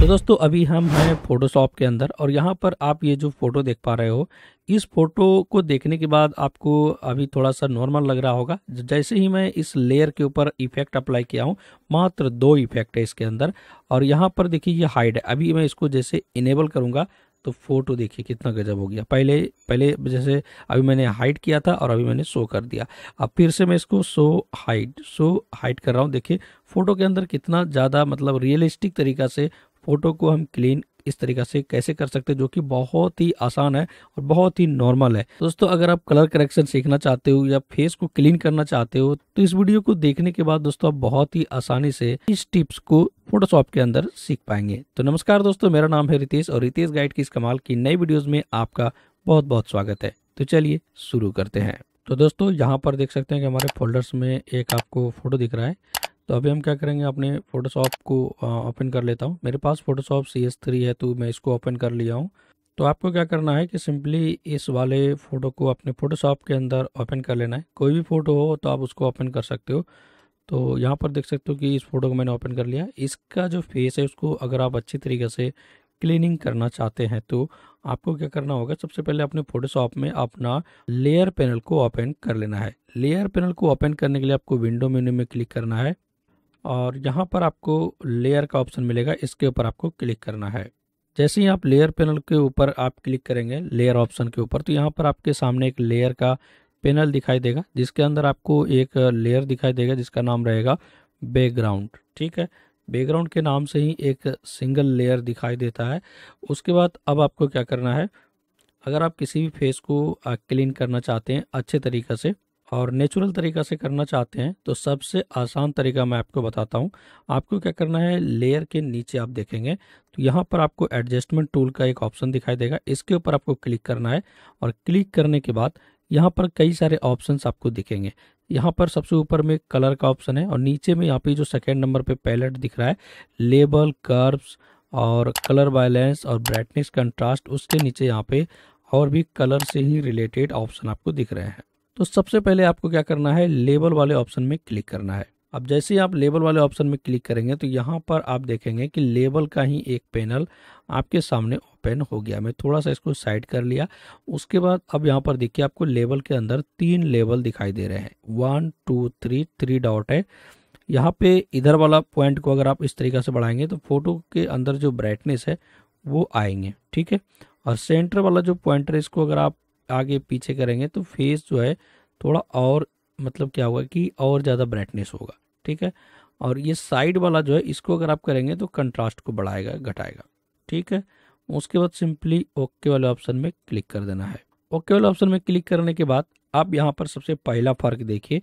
तो दोस्तों अभी हम हैं फोटोशॉप के अंदर और यहाँ पर आप ये जो फ़ोटो देख पा रहे हो इस फोटो को देखने के बाद आपको अभी थोड़ा सा नॉर्मल लग रहा होगा जैसे ही मैं इस लेयर के ऊपर इफेक्ट अप्लाई किया हूँ मात्र दो इफेक्ट है इसके अंदर और यहाँ पर देखिए ये हाइड है अभी मैं इसको जैसे इनेबल करूँगा तो फोटो देखिए कितना गजब हो गया पहले पहले जैसे अभी मैंने हाइड किया था और अभी मैंने शो कर दिया अब फिर से मैं इसको शो हाइड शो हाइड कर रहा हूँ देखिए फोटो के अंदर कितना ज़्यादा मतलब रियलिस्टिक तरीका से फ़ोटो को हम क्लीन इस तरीका से कैसे कर सकते हैं जो कि बहुत ही आसान है और बहुत ही नॉर्मल है दोस्तों अगर आप कलर करेक्शन सीखना चाहते हो या फेस को क्लीन करना चाहते हो तो इस वीडियो को देखने के बाद दोस्तों आप बहुत ही आसानी से इस टिप्स को फोटोशॉप के अंदर सीख पाएंगे तो नमस्कार दोस्तों मेरा नाम है रितेश और रितेश गाइड की इस कमाल की नई वीडियोज में आपका बहुत बहुत स्वागत है तो चलिए शुरू करते हैं तो दोस्तों यहाँ पर देख सकते हैं कि हमारे फोल्डर्स में एक आपको फोटो दिख रहा है तो अभी हम क्या करेंगे अपने फ़ोटोशॉप को ओपन कर लेता हूँ मेरे पास फ़ोटोशॉप सी एस थ्री है तो मैं इसको ओपन कर लिया हूँ तो आपको क्या करना है कि सिंपली इस वाले फ़ोटो को अपने फ़ोटोशॉप के अंदर ओपन कर लेना है कोई भी फ़ोटो हो तो आप उसको ओपन कर सकते हो तो यहाँ पर देख सकते हो कि इस फ़ोटो को मैंने ओपन कर लिया इसका जो फेस है उसको अगर आप अच्छी तरीके से क्लीनिंग करना चाहते हैं तो आपको क्या करना होगा सबसे पहले अपने फोटोशॉप में अपना लेयर पैनल को ओपन कर लेना है लेयर पैनल को ओपन करने के लिए आपको विंडो मेन्यू में क्लिक करना है और यहाँ पर आपको लेयर का ऑप्शन मिलेगा इसके ऊपर आपको क्लिक करना है जैसे ही आप लेयर पैनल के ऊपर आप क्लिक करेंगे लेयर ऑप्शन के ऊपर तो यहाँ पर आपके सामने एक लेयर का पैनल दिखाई देगा जिसके अंदर आपको एक लेयर दिखाई देगा जिसका नाम रहेगा बैकग्राउंड ठीक है बैकग्राउंड के नाम से ही एक सिंगल लेयर दिखाई देता है उसके बाद अब आपको क्या करना है अगर आप किसी भी फेस को क्लीन करना चाहते हैं अच्छे तरीके से और नेचुरल तरीका से करना चाहते हैं तो सबसे आसान तरीका मैं आपको बताता हूँ आपको क्या करना है लेयर के नीचे आप देखेंगे तो यहाँ पर आपको एडजस्टमेंट टूल का एक ऑप्शन दिखाई देगा इसके ऊपर आपको क्लिक करना है और क्लिक करने के बाद यहाँ पर कई सारे ऑप्शंस आपको दिखेंगे यहाँ पर सबसे ऊपर में कलर का ऑप्शन है और नीचे में यहाँ पे जो सेकेंड नंबर पर पैलेट दिख रहा है लेबल कर्व्स और कलर बैलेंस और ब्राइटनेस कंट्रास्ट उसके नीचे यहाँ पे और भी कलर से ही रिलेटेड ऑप्शन आपको दिख रहे हैं तो सबसे पहले आपको क्या करना है लेबल वाले ऑप्शन में क्लिक करना है अब जैसे ही आप लेबल वाले ऑप्शन में क्लिक करेंगे तो यहाँ पर आप देखेंगे कि लेबल का ही एक पैनल आपके सामने ओपन हो गया मैं थोड़ा सा इसको साइड कर लिया उसके बाद अब यहाँ पर देखिए आपको लेबल के अंदर तीन लेबल दिखाई दे रहे हैं one two three three dot है यहाँ पे इधर वाला पॉइंट को अगर आप इस तरीके से बढ़ाएंगे तो फोटो के अंदर जो ब्राइटनेस है वो आएंगे ठीक है और सेंटर वाला जो पॉइंटर है इसको अगर आप आगे पीछे करेंगे तो फेस जो है थोड़ा और मतलब क्या होगा कि और ज़्यादा ब्राइटनेस होगा ठीक है और ये साइड वाला जो है इसको अगर आप करेंगे तो कंट्रास्ट को बढ़ाएगा घटाएगा ठीक है उसके बाद सिंपली ओके वाले ऑप्शन में क्लिक कर देना है ओके वाले ऑप्शन में क्लिक करने के बाद आप यहाँ पर सबसे पहला फ़र्क देखिए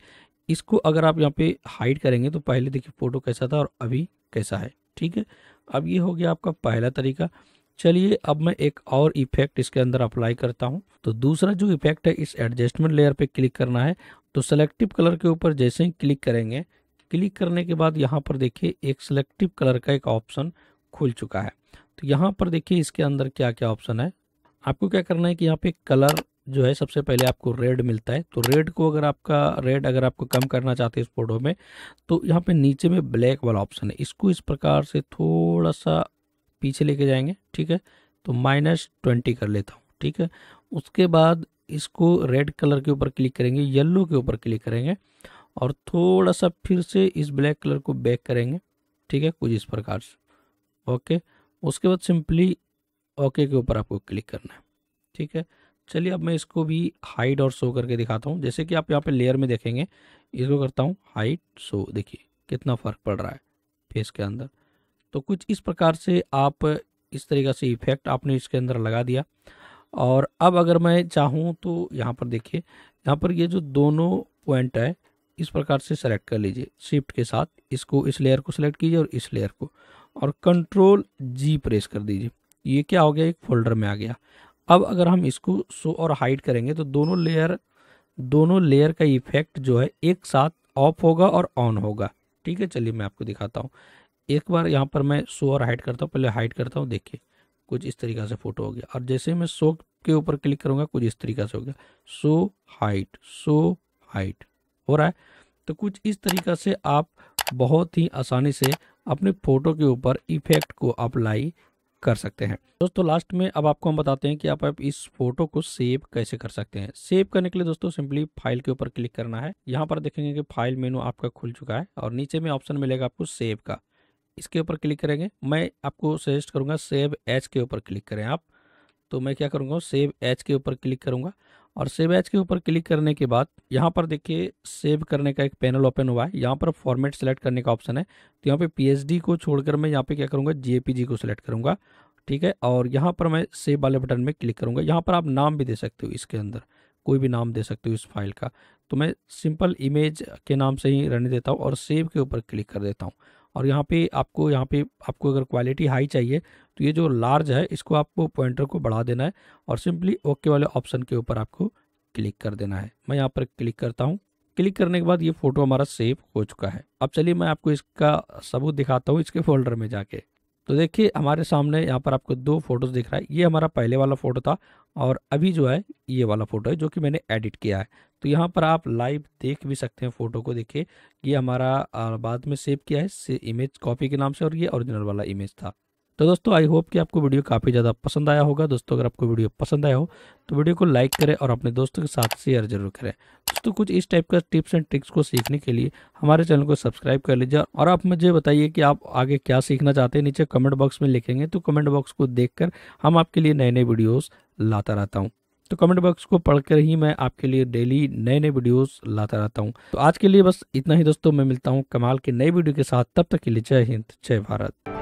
इसको अगर आप यहाँ पे हाइड करेंगे तो पहले देखिए फ़ोटो कैसा था और अभी कैसा है ठीक है अब ये हो गया आपका पहला तरीका चलिए अब मैं एक और इफेक्ट इसके अंदर अप्लाई करता हूँ तो दूसरा जो इफेक्ट है इस एडजस्टमेंट लेयर पे क्लिक करना है तो सेलेक्टिव कलर के ऊपर जैसे ही क्लिक करेंगे क्लिक करने के बाद यहाँ पर देखिए एक सेलेक्टिव कलर का एक ऑप्शन खुल चुका है तो यहाँ पर देखिए इसके अंदर क्या क्या ऑप्शन है आपको क्या करना है कि यहाँ पे कलर जो है सबसे पहले आपको रेड मिलता है तो रेड को अगर आपका रेड अगर आपको कम करना चाहते हैं इस फोटो में तो यहाँ पे नीचे में ब्लैक वाला ऑप्शन है इसको इस प्रकार से थोड़ा सा पीछे लेके जाएंगे ठीक है तो माइनस ट्वेंटी कर लेता हूँ ठीक है उसके बाद इसको रेड कलर के ऊपर क्लिक करेंगे येल्लो के ऊपर क्लिक करेंगे और थोड़ा सा फिर से इस ब्लैक कलर को बैक करेंगे ठीक है कुछ इस प्रकार से ओके उसके बाद सिंपली ओके के ऊपर आपको क्लिक करना है ठीक है चलिए अब मैं इसको भी हाइट और शो करके दिखाता हूँ जैसे कि आप यहाँ पे लेयर में देखेंगे इसको करता हूँ हाइट शो देखिए कितना फ़र्क पड़ रहा है फेस के अंदर तो कुछ इस प्रकार से आप इस तरीके से इफेक्ट आपने इसके अंदर लगा दिया और अब अगर मैं चाहूँ तो यहाँ पर देखिए यहाँ पर ये जो दोनों पॉइंट है इस प्रकार से सेलेक्ट कर लीजिए शिफ्ट के साथ इसको इस लेयर को सिलेक्ट कीजिए और इस लेयर को और कंट्रोल जी प्रेस कर दीजिए ये क्या हो गया एक फोल्डर में आ गया अब अगर हम इसको शो और हाइड करेंगे तो दोनों लेयर दोनों लेयर का इफेक्ट जो है एक साथ ऑफ होगा और ऑन होगा ठीक है चलिए मैं आपको दिखाता हूँ एक बार यहाँ पर मैं शो और हाइड करता हूँ पहले हाइड करता हूँ देखिए कुछ इस तरीका से फोटो हो गया और जैसे मैं शो के ऊपर क्लिक करूँगा कुछ इस तरीका से हो गया शो हाइट शो हाइट हो रहा है तो कुछ इस तरीका से आप बहुत ही आसानी से अपने फोटो के ऊपर इफेक्ट को अप्लाई कर सकते हैं दोस्तों लास्ट में अब आपको हम बताते हैं कि आप, आप इस फोटो को सेव कैसे कर सकते हैं सेव करने के लिए दोस्तों सिंपली फाइल के ऊपर क्लिक करना है यहाँ पर देखेंगे कि फाइल मेनू आपका खुल चुका है और नीचे में ऑप्शन मिलेगा आपको सेव का इसके ऊपर क्लिक करेंगे मैं आपको सजेस्ट करूँगा सेव एच के ऊपर क्लिक करें आप तो मैं क्या करूँगा सेव एच के ऊपर क्लिक करूँगा और सेव एच के ऊपर क्लिक करने के बाद यहाँ पर देखिए सेव करने का एक पैनल ओपन हुआ है यहाँ पर फॉर्मेट सेलेक्ट करने का ऑप्शन है तो यहाँ पे पी को छोड़कर मैं यहाँ पे क्या करूँगा जी को सिलेक्ट करूँगा ठीक है और यहाँ पर मैं सेव वाले बटन में क्लिक करूँगा यहाँ पर आप नाम भी दे सकते हो इसके अंदर कोई भी नाम दे सकते हो इस फाइल का तो मैं सिंपल इमेज के नाम से ही रहने देता हूँ और सेव के ऊपर क्लिक कर देता हूँ और यहाँ पे आपको यहाँ पे आपको अगर क्वालिटी हाई चाहिए तो ये जो लार्ज है इसको आपको पॉइंटर को बढ़ा देना है और सिंपली ओके वाले ऑप्शन के ऊपर आपको क्लिक कर देना है मैं यहाँ पर क्लिक करता हूँ क्लिक करने के बाद ये फोटो हमारा सेव हो चुका है अब चलिए मैं आपको इसका सबूत दिखाता हूँ इसके फोल्डर में जाके तो देखिए हमारे सामने यहाँ पर आपको दो फोटोज़ दिख रहा है ये हमारा पहले वाला फ़ोटो था और अभी जो है ये वाला फ़ोटो है जो कि मैंने एडिट किया है तो यहाँ पर आप लाइव देख भी सकते हैं फ़ोटो को देखिए ये हमारा बाद में सेव किया है से इमेज कॉपी के नाम से और ये ओरिजिनल वाला इमेज था तो दोस्तों आई होप कि आपको वीडियो काफ़ी ज़्यादा पसंद आया होगा दोस्तों अगर आपको वीडियो पसंद आया हो तो वीडियो को लाइक करें और अपने दोस्तों के साथ शेयर जरूर करें दोस्तों कुछ इस टाइप का टिप्स एंड ट्रिक्स को सीखने के लिए हमारे चैनल को सब्सक्राइब कर लीजिए और आप मुझे बताइए कि आप आगे क्या सीखना चाहते हैं नीचे कमेंट बॉक्स में लिखेंगे तो कमेंट बॉक्स को देख हम आपके लिए नए नए वीडियोज़ लाता रहता हूँ तो कमेंट बॉक्स को पढ़कर ही मैं आपके लिए डेली नए नए वीडियोस लाता रहता हूँ तो आज के लिए बस इतना ही दोस्तों मैं मिलता हूँ कमाल के नए वीडियो के साथ तब तक के लिए जय हिंद जय भारत